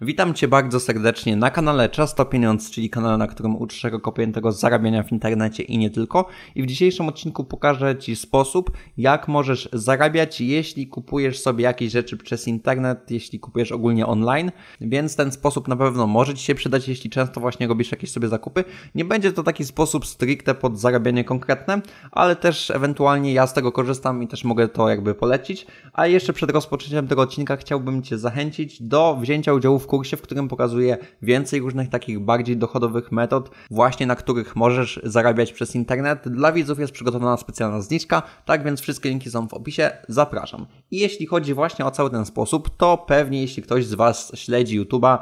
Witam Cię bardzo serdecznie na kanale Czas to Pieniądz, czyli kanale, na którym uczysz się tego zarabiania w internecie i nie tylko. I w dzisiejszym odcinku pokażę Ci sposób, jak możesz zarabiać, jeśli kupujesz sobie jakieś rzeczy przez internet, jeśli kupujesz ogólnie online. Więc ten sposób na pewno może Ci się przydać, jeśli często właśnie robisz jakieś sobie zakupy. Nie będzie to taki sposób stricte pod zarabianie konkretne, ale też ewentualnie ja z tego korzystam i też mogę to jakby polecić. A jeszcze przed rozpoczęciem tego odcinka chciałbym Cię zachęcić do wzięcia udziału w w kursie, w którym pokazuję więcej różnych takich bardziej dochodowych metod, właśnie na których możesz zarabiać przez internet. Dla widzów jest przygotowana specjalna zniżka, tak więc wszystkie linki są w opisie. Zapraszam. I jeśli chodzi właśnie o cały ten sposób, to pewnie jeśli ktoś z Was śledzi YouTube'a,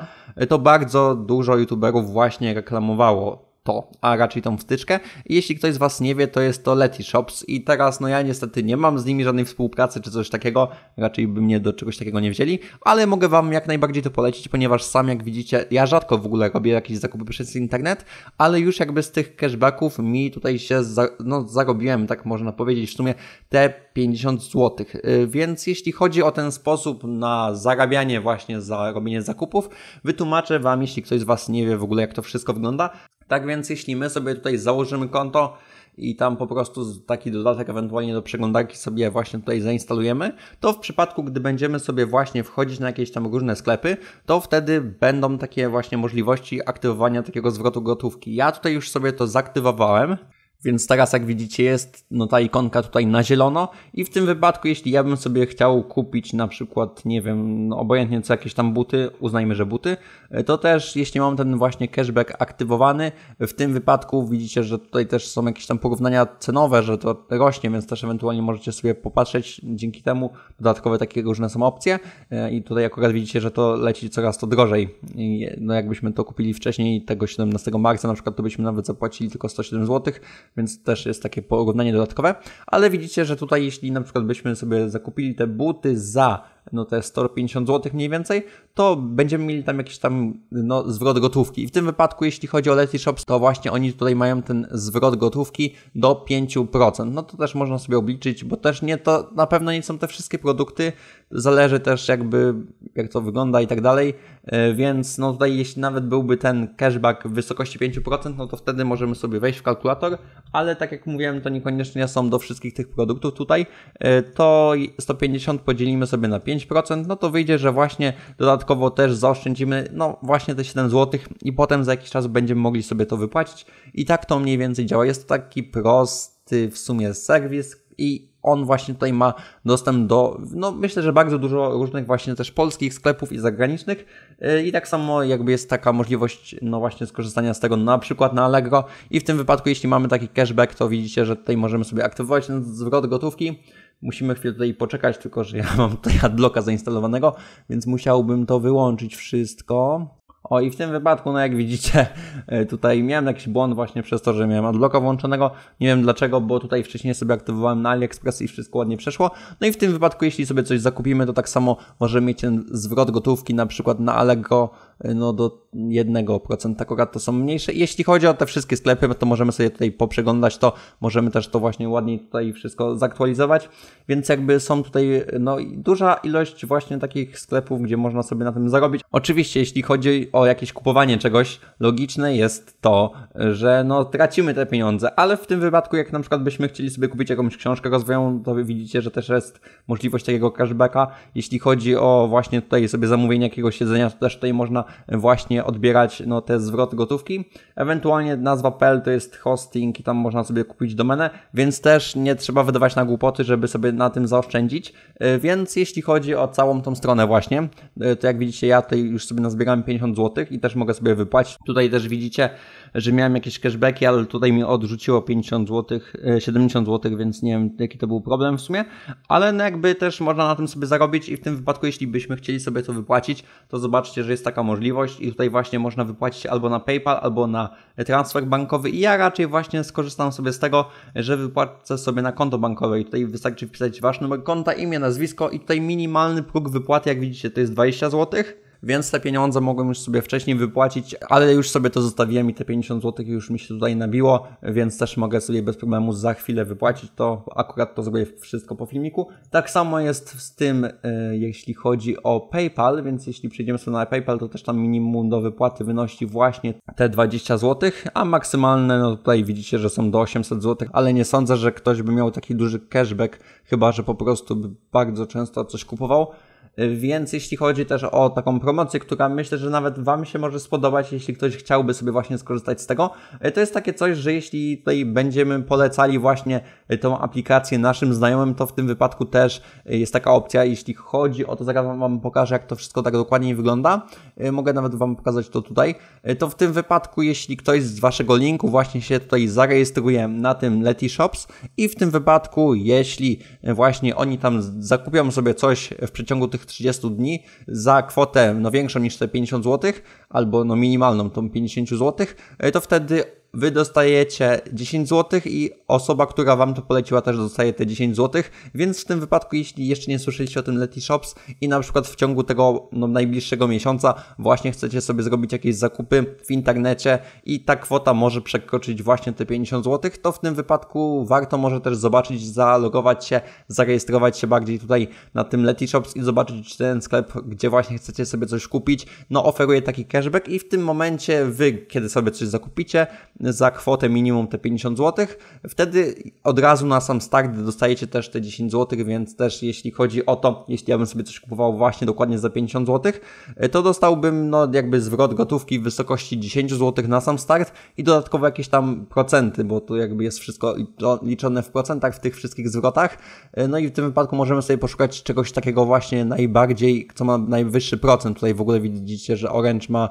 to bardzo dużo YouTuberów właśnie reklamowało to, a raczej tą wstyczkę. I jeśli ktoś z Was nie wie, to jest to Shops. i teraz no ja niestety nie mam z nimi żadnej współpracy czy coś takiego, raczej by mnie do czegoś takiego nie wzięli, ale mogę Wam jak najbardziej to polecić, ponieważ sam jak widzicie, ja rzadko w ogóle robię jakieś zakupy przez internet, ale już jakby z tych cashbacków mi tutaj się za, no, zarobiłem, tak można powiedzieć, w sumie te 50 zł. Y, więc jeśli chodzi o ten sposób na zarabianie właśnie za robienie zakupów, wytłumaczę Wam, jeśli ktoś z Was nie wie w ogóle jak to wszystko wygląda, tak więc jeśli my sobie tutaj założymy konto i tam po prostu taki dodatek ewentualnie do przeglądarki sobie właśnie tutaj zainstalujemy, to w przypadku, gdy będziemy sobie właśnie wchodzić na jakieś tam różne sklepy, to wtedy będą takie właśnie możliwości aktywowania takiego zwrotu gotówki. Ja tutaj już sobie to zaktywowałem, więc teraz, jak widzicie, jest no, ta ikonka tutaj na zielono i w tym wypadku, jeśli ja bym sobie chciał kupić na przykład, nie wiem, no, obojętnie co jakieś tam buty, uznajmy, że buty, e, to też jeśli mam ten właśnie cashback aktywowany, w tym wypadku widzicie, że tutaj też są jakieś tam porównania cenowe, że to rośnie, więc też ewentualnie możecie sobie popatrzeć dzięki temu. Dodatkowe takie różne są opcje e, i tutaj akurat widzicie, że to leci coraz to drożej. I, no jakbyśmy to kupili wcześniej, tego 17 marca na przykład, to byśmy nawet zapłacili tylko 107 zł więc też jest takie porównanie dodatkowe. Ale widzicie, że tutaj jeśli na przykład byśmy sobie zakupili te buty za no te 150 zł mniej więcej, to będziemy mieli tam jakiś tam no, zwrot gotówki. I w tym wypadku, jeśli chodzi o Leti Shops, to właśnie oni tutaj mają ten zwrot gotówki do 5%. No to też można sobie obliczyć, bo też nie to na pewno nie są te wszystkie produkty, zależy też jakby jak to wygląda i tak dalej. E, więc no tutaj jeśli nawet byłby ten cashback w wysokości 5%, no to wtedy możemy sobie wejść w kalkulator, ale tak jak mówiłem, to niekoniecznie są do wszystkich tych produktów tutaj. E, to 150 podzielimy sobie na 5 5%, no to wyjdzie, że właśnie dodatkowo też zaoszczędzimy, no właśnie te 7 zł i potem za jakiś czas będziemy mogli sobie to wypłacić. I tak to mniej więcej działa. Jest to taki prosty w sumie serwis i on właśnie tutaj ma dostęp do, no myślę, że bardzo dużo różnych właśnie też polskich sklepów i zagranicznych yy, i tak samo jakby jest taka możliwość, no właśnie skorzystania z tego na przykład na Allegro i w tym wypadku jeśli mamy taki cashback, to widzicie, że tutaj możemy sobie aktywować ten zwrot gotówki, Musimy chwilę tutaj poczekać, tylko że ja mam tutaj adloka zainstalowanego, więc musiałbym to wyłączyć wszystko. O i w tym wypadku, no jak widzicie, tutaj miałem jakiś błąd właśnie przez to, że miałem adloka włączonego. Nie wiem dlaczego, bo tutaj wcześniej sobie aktywowałem na AliExpress i wszystko ładnie przeszło. No i w tym wypadku, jeśli sobie coś zakupimy, to tak samo możemy mieć ten zwrot gotówki na przykład na Allegro Y, no do 1%. Akurat to są mniejsze. Jeśli chodzi o te wszystkie sklepy, to możemy sobie tutaj poprzeglądać to, możemy też to właśnie ładniej tutaj wszystko zaktualizować, więc jakby są tutaj no duża ilość właśnie takich sklepów, gdzie można sobie na tym zarobić. Oczywiście, jeśli chodzi o jakieś kupowanie czegoś, logiczne jest to, że no tracimy te pieniądze, ale w tym wypadku, jak na przykład byśmy chcieli sobie kupić jakąś książkę rozwojową, to widzicie, że też jest możliwość takiego cashbacka. Jeśli chodzi o właśnie tutaj sobie zamówienie jakiegoś siedzenia to też tutaj można właśnie odbierać no, te zwroty gotówki. Ewentualnie nazwa PL to jest hosting i tam można sobie kupić domenę, więc też nie trzeba wydawać na głupoty, żeby sobie na tym zaoszczędzić. E, więc jeśli chodzi o całą tą stronę właśnie, e, to jak widzicie ja tutaj już sobie nazbierałem 50 zł i też mogę sobie wypłacić. Tutaj też widzicie, że miałem jakieś cashbacki, ale tutaj mi odrzuciło 50 zł, 70 zł, więc nie wiem jaki to był problem w sumie, ale no jakby też można na tym sobie zarobić i w tym wypadku jeśli byśmy chcieli sobie to wypłacić, to zobaczcie, że jest taka możliwość możliwość i tutaj właśnie można wypłacić albo na PayPal, albo na transfer bankowy i ja raczej właśnie skorzystam sobie z tego, że wypłacę sobie na konto bankowe i tutaj wystarczy wpisać wasz numer konta, imię, nazwisko i tutaj minimalny próg wypłaty, jak widzicie, to jest 20 złotych więc te pieniądze mogłem już sobie wcześniej wypłacić, ale już sobie to zostawiłem i te 50 zł już mi się tutaj nabiło, więc też mogę sobie bez problemu za chwilę wypłacić to. Akurat to zrobię wszystko po filmiku. Tak samo jest z tym, e, jeśli chodzi o PayPal, więc jeśli przejdziemy sobie na PayPal, to też tam minimum do wypłaty wynosi właśnie te 20 zł, a maksymalne, no tutaj widzicie, że są do 800 zł, ale nie sądzę, że ktoś by miał taki duży cashback, chyba że po prostu by bardzo często coś kupował. Więc jeśli chodzi też o taką promocję, która myślę, że nawet Wam się może spodobać, jeśli ktoś chciałby sobie właśnie skorzystać z tego, e, to jest takie coś, że jeśli tutaj będziemy polecali właśnie e, tą aplikację naszym znajomym, to w tym wypadku też e, jest taka opcja. Jeśli chodzi o to, zaraz Wam pokażę, jak to wszystko tak dokładnie wygląda. Mogę nawet Wam pokazać to tutaj. To w tym wypadku, jeśli ktoś z Waszego linku właśnie się tutaj zarejestruje na tym Leti Shops i w tym wypadku, jeśli właśnie oni tam zakupią sobie coś w przeciągu tych najbliższych 30 dni za kwotę no większą niż te 50 zł, albo no minimalną tą 50 zł, e, to wtedy wy dostajecie 10 zł i osoba, która wam to poleciła też dostaje te 10 zł, więc w tym wypadku, jeśli jeszcze nie słyszeliście o tym Leti Shops i na przykład w ciągu tego no, najbliższego miesiąca właśnie chcecie sobie zrobić jakieś zakupy w internecie i ta kwota może przekroczyć właśnie te 50 zł, to w tym wypadku warto może też zobaczyć, zalogować się, zarejestrować się bardziej tutaj na tym Leti Shops i zobaczyć czy ten sklep, gdzie właśnie chcecie sobie coś kupić, no oferuje taki cashback i w tym momencie wy, kiedy sobie coś zakupicie, za kwotę minimum te 50 zł. Wtedy od razu na sam start dostajecie też te 10 zł, więc też jeśli chodzi o to, jeśli ja bym sobie coś kupował właśnie dokładnie za 50 zł, e, to dostałbym no jakby zwrot gotówki w wysokości 10 zł na sam start i dodatkowo jakieś tam procenty, bo to jakby jest wszystko liczone w procentach w tych wszystkich zwrotach. E, no i w tym wypadku możemy sobie poszukać czegoś takiego właśnie najbardziej, co ma najwyższy procent. Tutaj w ogóle widzicie, że Orange ma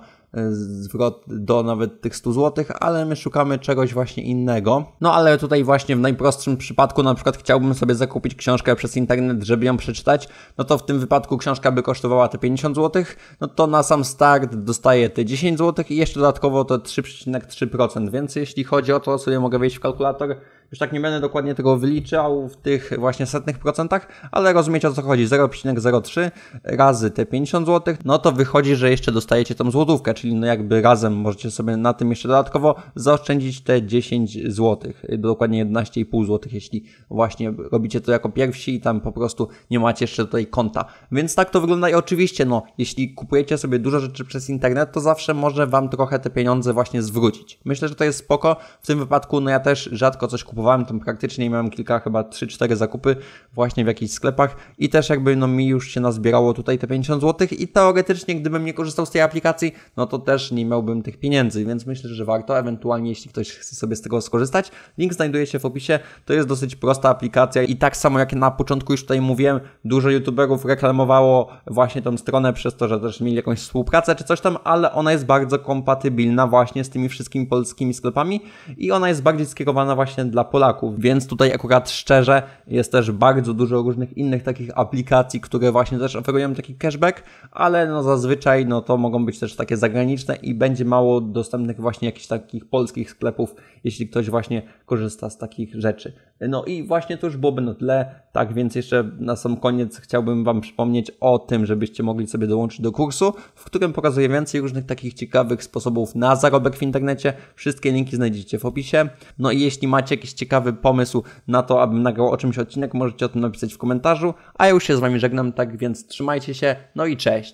zwrot do nawet tych 100 zł, ale my szukamy czegoś właśnie innego. No ale tutaj właśnie w najprostszym przypadku, na przykład chciałbym sobie zakupić książkę przez internet, żeby ją przeczytać, no to w tym wypadku książka by kosztowała te 50 zł, no to na sam start dostaję te 10 zł i jeszcze dodatkowo to 3,3%, więc jeśli chodzi o to, sobie mogę wejść w kalkulator, już tak nie będę dokładnie tego wyliczał w tych właśnie setnych procentach, ale rozumiecie o co chodzi. 0,03 razy te 50 zł, no to wychodzi, że jeszcze dostajecie tą złotówkę, czyli no jakby razem możecie sobie na tym jeszcze dodatkowo zaoszczędzić te 10 zł, dokładnie 11,5 zł, jeśli właśnie robicie to jako pierwsi i tam po prostu nie macie jeszcze tutaj konta. Więc tak to wygląda i oczywiście, no, jeśli kupujecie sobie dużo rzeczy przez internet, to zawsze może Wam trochę te pieniądze właśnie zwrócić. Myślę, że to jest spoko. W tym wypadku, no ja też rzadko coś kupuję kupowałem tam praktycznie i miałem kilka, chyba 3-4 zakupy właśnie w jakichś sklepach i też jakby no mi już się nazbierało tutaj te 50 zł i teoretycznie gdybym nie korzystał z tej aplikacji, no to też nie miałbym tych pieniędzy, więc myślę, że warto, ewentualnie jeśli ktoś chce sobie z tego skorzystać, link znajduje się w opisie, to jest dosyć prosta aplikacja i tak samo jak na początku już tutaj mówiłem, dużo youtuberów reklamowało właśnie tą stronę przez to, że też mieli jakąś współpracę czy coś tam, ale ona jest bardzo kompatybilna właśnie z tymi wszystkimi polskimi sklepami i ona jest bardziej skierowana właśnie dla Polaków, więc tutaj akurat szczerze jest też bardzo dużo różnych innych takich aplikacji, które właśnie też oferują taki cashback, ale no zazwyczaj no to mogą być też takie zagraniczne i będzie mało dostępnych właśnie jakichś takich polskich sklepów, jeśli ktoś właśnie korzysta z takich rzeczy. No i właśnie to już byłoby na tyle, tak więc jeszcze na sam koniec chciałbym Wam przypomnieć o tym, żebyście mogli sobie dołączyć do kursu, w którym pokazuję więcej różnych takich ciekawych sposobów na zarobek w internecie. Wszystkie linki znajdziecie w opisie. No i jeśli macie jakieś ciekawy pomysł na to, abym nagrał o czymś odcinek, możecie o tym napisać w komentarzu, a ja już się z Wami żegnam, tak więc trzymajcie się, no i cześć!